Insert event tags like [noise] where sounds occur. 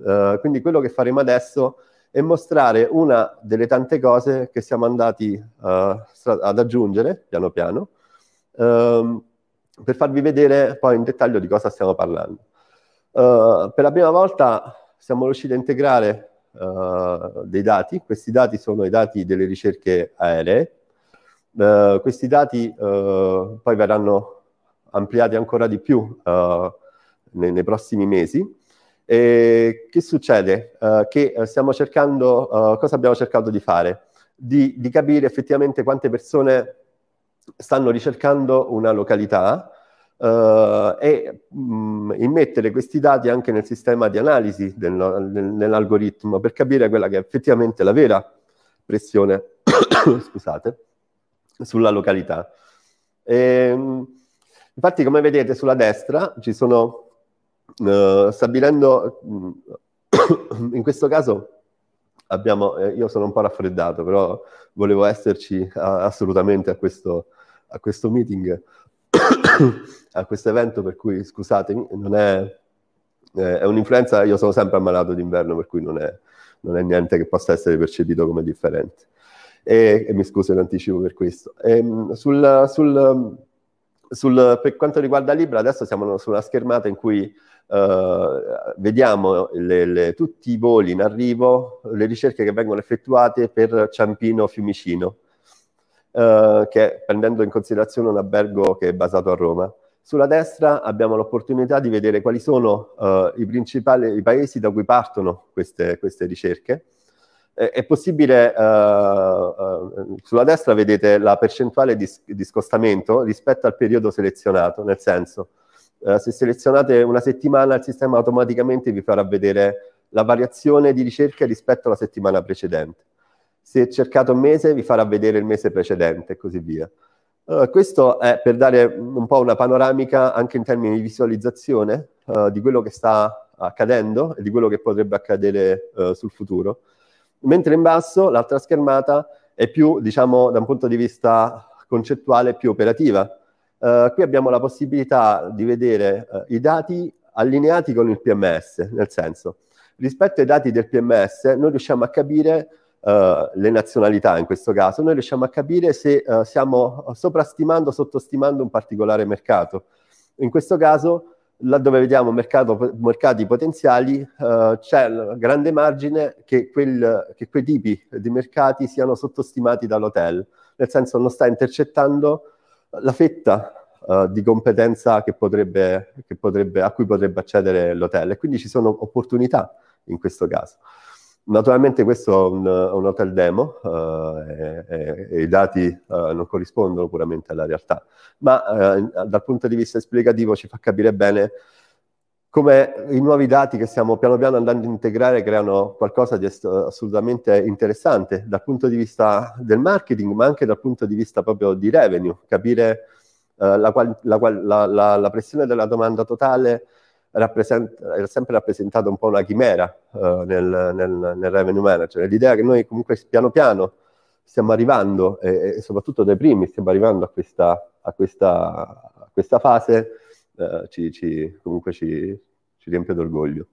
Eh, quindi quello che faremo adesso è mostrare una delle tante cose che siamo andati uh, ad aggiungere piano piano um, per farvi vedere poi in dettaglio di cosa stiamo parlando. Uh, per la prima volta siamo riusciti a integrare dei dati, questi dati sono i dati delle ricerche aeree, questi dati poi verranno ampliati ancora di più nei, nei prossimi mesi e che succede? Uh, che eh, stiamo cercando, uh, cosa abbiamo cercato di fare? Di, di, capire effettivamente quante persone stanno ricercando una località uh, e mh, mm, immettere questi dati anche nel sistema di analisi del, nel, nell'algoritmo per capire quella che è effettivamente la vera pressione [coughs] scusate, sulla località. E, ehm, infatti, come vedete sulla destra ci sono eh, stabilendo, [coughs] in questo caso abbiamo, eh, io sono un po' raffreddato, però volevo esserci a, assolutamente a questo, a questo meeting, [coughs] a questo evento, per cui scusatemi, non è, eh, è un'influenza, io sono sempre ammalato d'inverno, per cui non è, non è niente che possa essere percepito come differente. E, e mi scuso in anticipo per questo. E, ehm, sul, sul sul, per quanto riguarda Libra, adesso siamo su una schermata in cui eh, vediamo le, le, tutti i voli in arrivo, le ricerche che vengono effettuate per Ciampino-Fiumicino, eh, che prendendo in considerazione un albergo che è basato a Roma. Sulla destra abbiamo l'opportunità di vedere quali sono eh, i principali i paesi da cui partono queste, queste ricerche eh, è possibile, eh, eh, sulla destra vedete la percentuale di, di, scostamento rispetto al periodo selezionato, nel senso, eh, se selezionate una settimana il sistema automaticamente vi farà vedere la variazione di ricerca rispetto alla settimana precedente. Se cercate un mese vi farà vedere il mese precedente e così via. Eh, questo è per dare un po' una panoramica anche in termini di visualizzazione eh, di quello che sta accadendo e di quello che potrebbe accadere sul futuro mentre in basso l'altra schermata è più, diciamo, da un punto di vista concettuale, più operativa. Uh, qui abbiamo la possibilità di vedere uh, i dati allineati con il PMS, nel senso, rispetto ai dati del PMS, noi riusciamo a capire Uh, le nazionalità in questo caso, noi riusciamo a capire se uh, stiamo soprastimando o sottostimando un particolare mercato. In questo caso laddove vediamo mercato, mercati potenziali, eh, c'è grande margine che, quel, che, quei tipi di mercati siano sottostimati dall'hotel, nel senso non sta intercettando la fetta eh, di competenza che potrebbe, che potrebbe, a cui potrebbe accedere l'hotel e quindi ci sono opportunità in questo caso. Naturalmente questo è un, un hotel demo eh, e, e, i dati eh, non corrispondono puramente alla realtà, ma eh, dal punto di vista esplicativo ci fa capire bene come i nuovi dati che stiamo piano piano andando a integrare creano qualcosa di assolutamente interessante dal punto di vista del marketing, ma anche dal punto di vista proprio di revenue, capire eh, la, la, la, la pressione della domanda totale era sempre rappresentata un po' una chimera eh, nel, nel, nel, revenue manager. L'idea che noi comunque piano piano stiamo arrivando, e, e soprattutto dai primi, stiamo arrivando a questa, a questa, a questa fase, eh, ci, ci, comunque ci, ci riempie d'orgoglio.